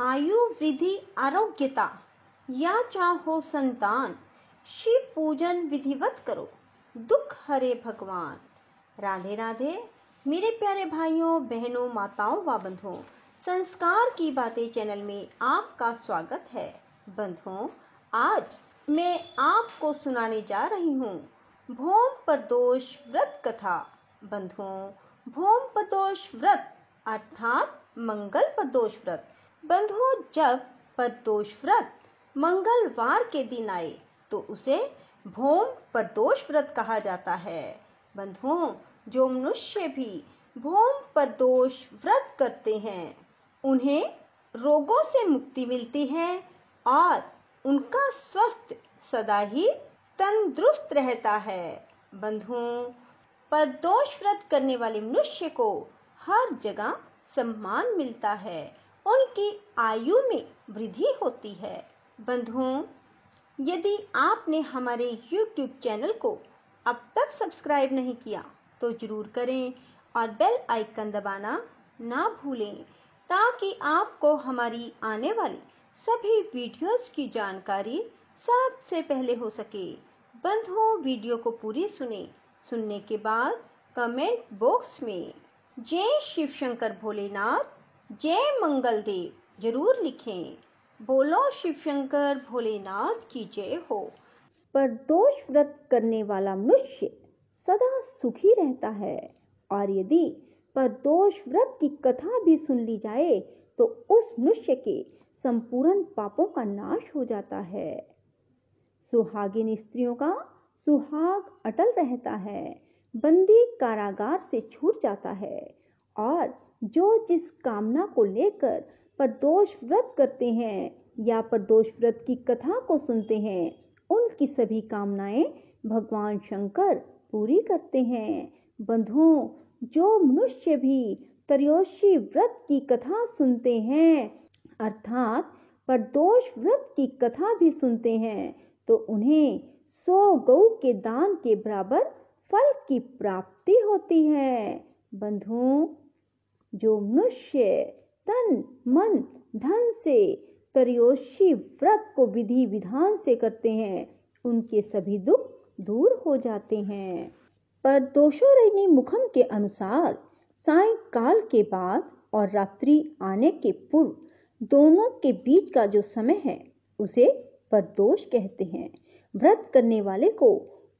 आयु वृद्धि आरोग्यता या चाहो संतान शिव पूजन विधिवत करो दुख हरे भगवान राधे राधे मेरे प्यारे भाइयों बहनों माताओं व बंधुओं संस्कार की बातें चैनल में आपका स्वागत है बंधुओं आज मैं आपको सुनाने जा रही हूँ भोम प्रदोष व्रत कथा बंधुओं भोम प्रदोष व्रत अर्थात मंगल प्रदोष व्रत बंद हो जब प्रदोष व्रत मंगलवार के दिन आए तो उसे भोम प्रदोष व्रत कहा जाता है बंधुओं जो मनुष्य भी भोम प्रदोष व्रत करते हैं उन्हें रोगों से मुक्ति मिलती है और उनका स्वस्थ सदा ही तंदुरुस्त रहता है बंधुओं प्रदोष व्रत करने वाले मनुष्य को हर जगह सम्मान मिलता है उनकी आयु में वृद्धि होती है बंधुओं यदि आपने हमारे YouTube चैनल को अब तक सब्सक्राइब नहीं किया तो ज़रूर करें और बेल आइकन दबाना ना भूलें ताकि आपको हमारी आने वाली सभी वीडियोस की जानकारी सबसे पहले हो सके बंधुओं वीडियो को पूरी सुने सुनने के बाद कमेंट बॉक्स में जय शिवशंकर भोलेनाथ जय मंगलदेव जरूर लिखें बोलो शिवशंकर भोलेनाथ की जय हो दोष व्रत करने वाला मनुष्य सदा सुखी रहता है और यदि दोष व्रत की कथा भी सुन ली जाए तो उस मनुष्य के संपूर्ण पापों का नाश हो जाता है सुहागिन स्त्रियों का सुहाग अटल रहता है बंदी कारागार से छूट जाता है और जो जिस कामना को लेकर प्रदोष व्रत करते हैं या प्रदोष व्रत की कथा को सुनते हैं उनकी सभी कामनाएं भगवान शंकर पूरी करते हैं बंधुओं जो मनुष्य भी त्रयोशी व्रत की कथा सुनते हैं अर्थात प्रदोष व्रत की कथा भी सुनते हैं तो उन्हें सौ गऊ के दान के बराबर फल की प्राप्ति होती है बंधुओं जो मनुष्य तन मन धन से त्रयोशी व्रत को विधि विधान से करते हैं उनके सभी दुख दूर हो जाते हैं पर दोषोरहिणी मुखम के अनुसार सायकाल के बाद और रात्रि आने के पूर्व दोनों के बीच का जो समय है उसे परदोष कहते हैं व्रत करने वाले को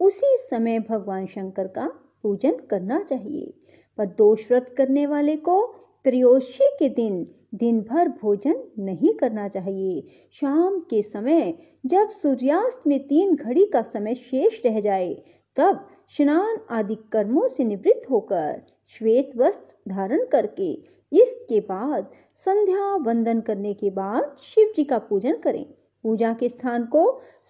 उसी समय भगवान शंकर का पूजन करना चाहिए पर दोष व्रत करने वाले को त्रियोशी के दिन दिन भर भोजन नहीं करना चाहिए शाम के समय जब सूर्यास्त में तीन घड़ी का समय शेष रह जाए तब स्नान आदि कर्मों से निवृत्त होकर श्वेत वस्त्र धारण करके इसके बाद संध्या वंदन करने के बाद शिव जी का पूजन करें पूजा के स्थान को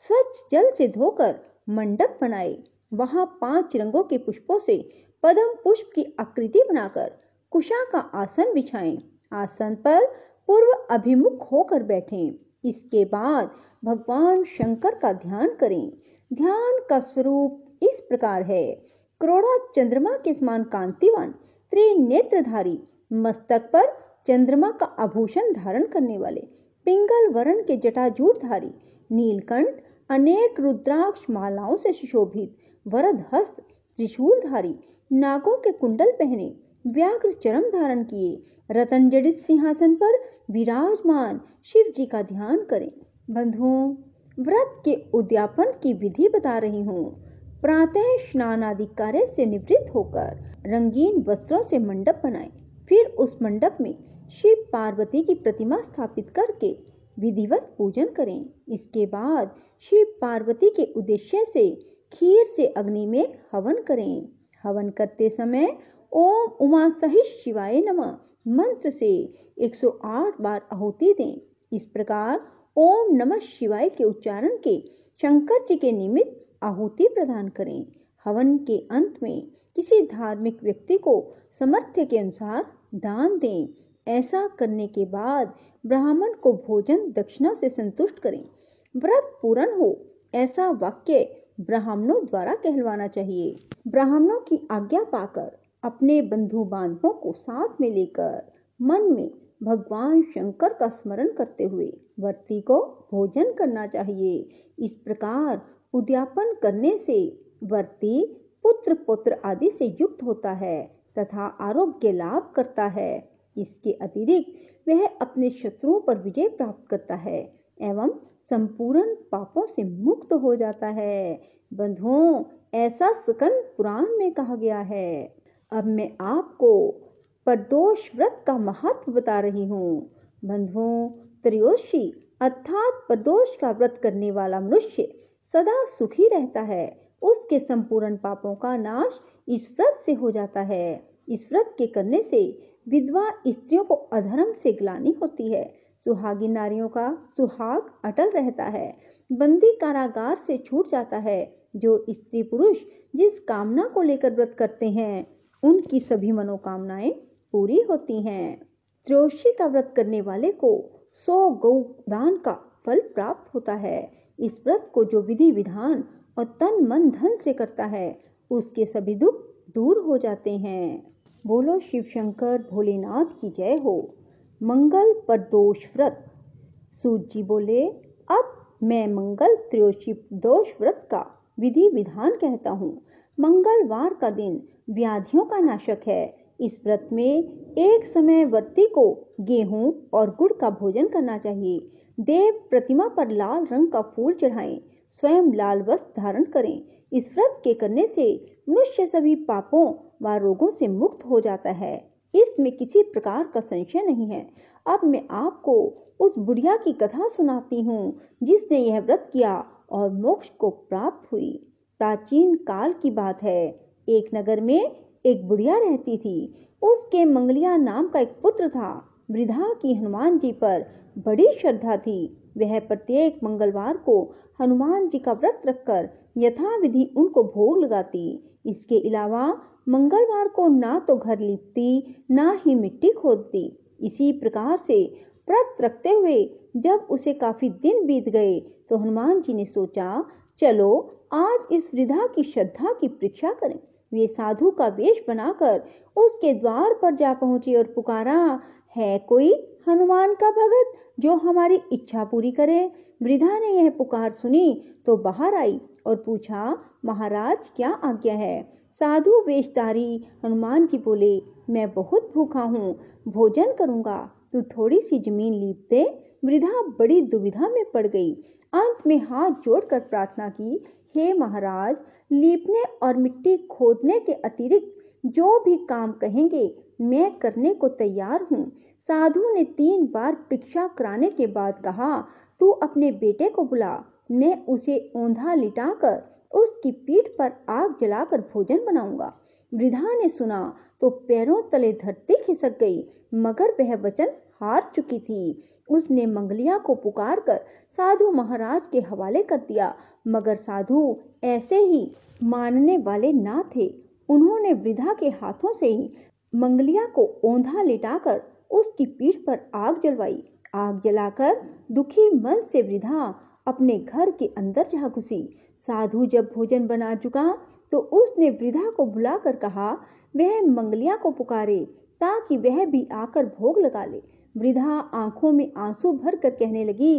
स्वच्छ जल से धोकर मंडप बनाए वहां पांच रंगों के पुष्पों से पदम पुष्प की आकृति बनाकर कुशा का आसन बिछाएं आसन पर पूर्व अभिमुख होकर बैठें इसके बाद भगवान शंकर का ध्यान करें ध्यान का स्वरूप इस प्रकार है करोड़ा चंद्रमा के समान कांतिवान त्रिनेत्रधारी मस्तक पर चंद्रमा का आभूषण धारण करने वाले पिंगल वरण के जटाजूटधारी नीलकंठ अनेक रुद्राक्ष मालाओं से सुशोभित वरद हस्त त्रिशूलधारी नागों के कुंडल पहने व्याघ्र चरम धारण किए रतन जड़ित सिंहासन पर विराजमान शिव जी का ध्यान करें बंधुओं व्रत के उद्यापन की विधि बता रही हूँ प्रातः स्नान आदि कार्य से निवृत्त होकर रंगीन वस्त्रों से मंडप बनाएं फिर उस मंडप में शिव पार्वती की प्रतिमा स्थापित करके विधिवत पूजन करें इसके बाद शिव पार्वती के उद्देश्य से खीर से अग्नि में हवन करें हवन करते समय ओम उमा सहित शिवाय नमः मंत्र से 108 बार आहुति दें इस प्रकार ओम नमः शिवाय के उच्चारण के शंकर जी के निमित्त आहुति प्रदान करें हवन के अंत में किसी धार्मिक व्यक्ति को समर्थ्य के अनुसार दान दें ऐसा करने के बाद ब्राह्मण को भोजन दक्षिणा से संतुष्ट करें व्रत पूर्ण हो ऐसा वाक्य ब्राह्मणों द्वारा कहलवाना चाहिए ब्राह्मणों की आज्ञा पाकर अपने बंधु बांधवों को साथ में लेकर मन में भगवान शंकर का स्मरण करते हुए वर्ती को भोजन करना चाहिए इस प्रकार उद्यापन करने से वर्ती पुत्र पुत्र आदि से युक्त होता है तथा आरोग्य लाभ करता है इसके अतिरिक्त वह अपने शत्रुओं पर विजय प्राप्त करता है एवं संपूर्ण पापों से मुक्त हो जाता है बंधुओं ऐसा सकन पुराण में कहा गया है अब मैं आपको प्रदोष व्रत का महत्व बता रही हूँ बंधुओं त्रियोशी अर्थात प्रदोष का व्रत करने वाला मनुष्य सदा सुखी रहता है उसके संपूर्ण पापों का नाश इस व्रत से हो जाता है इस व्रत के करने से विधवा स्त्रियों को अधर्म से ग्लानी होती है सुहागी नारियों का सुहाग अटल रहता है बंदी कारागार से छूट जाता है जो स्त्री पुरुष जिस कामना को लेकर व्रत करते हैं उनकी सभी मनोकामनाएं पूरी होती हैं त्रोशी का व्रत करने वाले को सौ गौदान का फल प्राप्त होता है इस व्रत को जो विधि विधान और तन मन धन से करता है उसके सभी दुख दूर हो जाते हैं बोलो शिव शंकर भोलेनाथ की जय हो मंगल प्रदोष व्रत सूत जी बोले अब मैं मंगल त्रयोशी दोष व्रत का विधि विधान कहता हूँ मंगलवार का दिन व्याधियों का नाशक है इस व्रत में एक समय व्रती को गेहूं और गुड़ का भोजन करना चाहिए देव प्रतिमा पर लाल रंग का फूल चढ़ाएं स्वयं लाल वस्त्र धारण करें इस व्रत के करने से मनुष्य सभी पापों व रोगों से मुक्त हो जाता है इसमें किसी प्रकार का संशय नहीं है अब मैं आपको उस बुढ़िया की कथा सुनाती हूँ जिसने यह व्रत किया और मोक्ष को प्राप्त हुई प्राचीन काल की बात है एक नगर में एक बुढ़िया रहती थी उसके मंगलिया नाम का एक पुत्र था वृद्धा की हनुमान जी पर बड़ी श्रद्धा थी वह प्रत्येक मंगलवार को हनुमान जी का व्रत रखकर यथाविधि उनको भोग लगाती इसके अलावा मंगलवार को ना तो घर लिपती ना ही मिट्टी खोदती इसी प्रकार से व्रत रखते हुए जब उसे काफी दिन बीत गए तो हनुमान जी ने सोचा चलो आज इस वृद्धा की श्रद्धा की परीक्षा करें वे साधु का वेश बनाकर उसके द्वार पर जा पहुंचे और पुकारा है कोई हनुमान का भगत जो हमारी इच्छा पूरी करे वृद्धा ने यह पुकार सुनी तो बाहर आई और पूछा महाराज क्या आज्ञा है साधु वेशधारी हनुमान जी बोले मैं बहुत भूखा हूँ भोजन करूँगा तू थोड़ी सी जमीन लीप दे वृद्धा बड़ी दुविधा में पड़ गई अंत में हाथ जोड़कर प्रार्थना की हे महाराज लीपने और मिट्टी खोदने के अतिरिक्त जो भी काम कहेंगे मैं करने को तैयार हूँ साधु ने तीन बार परीक्षा कराने के बाद कहा तू अपने बेटे को बुला मैं उसे ओंधा लिटाकर की पीठ पर आग जलाकर भोजन बनाऊंगा वृद्धा ने सुना तो पैरों तले धरती खिसक गई मगर वह वचन हार चुकी थी उसने मंगलिया को पुकार कर साधु महाराज के हवाले कर दिया मगर साधु ऐसे ही मानने वाले ना थे उन्होंने वृद्धा के हाथों से ही मंगलिया को ओंधा लिटाकर उसकी पीठ पर आग जलवाई आग जलाकर दुखी मन से वृद्धा अपने घर के अंदर जा घुसी साधु जब भोजन बना चुका तो उसने वृद्धा को बुलाकर कहा वह मंगलिया को पुकारे ताकि वह भी आकर भोग लगा ले वृद्धा आंखों में आंसू भर कर कहने लगी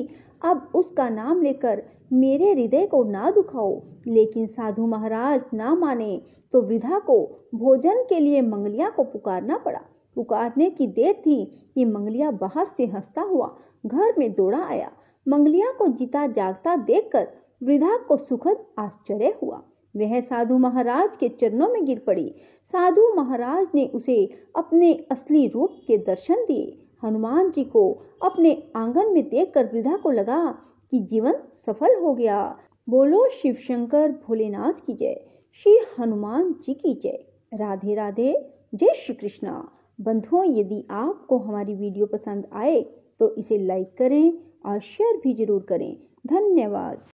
अब उसका नाम लेकर मेरे हृदय को ना दुखाओ लेकिन साधु महाराज ना माने तो वृद्धा को भोजन के लिए मंगलिया को पुकारना पड़ा पुकारने की देर थी कि मंगलिया बाहर से हंसता हुआ घर में दौड़ा आया मंगलिया को जीता जागता देखकर वृद्धा को सुखद आश्चर्य हुआ वह साधु महाराज के चरणों में गिर पड़ी साधु महाराज ने उसे अपने असली रूप के दर्शन दिए हनुमान जी को अपने आंगन में देखकर वृद्धा को लगा कि जीवन सफल हो गया बोलो शिव शंकर भोलेनाथ की जय श्री हनुमान जी की जय राधे राधे जय श्री कृष्णा बंधुओं यदि आपको हमारी वीडियो पसंद आए तो इसे लाइक करें और शेयर भी जरूर करें धन्यवाद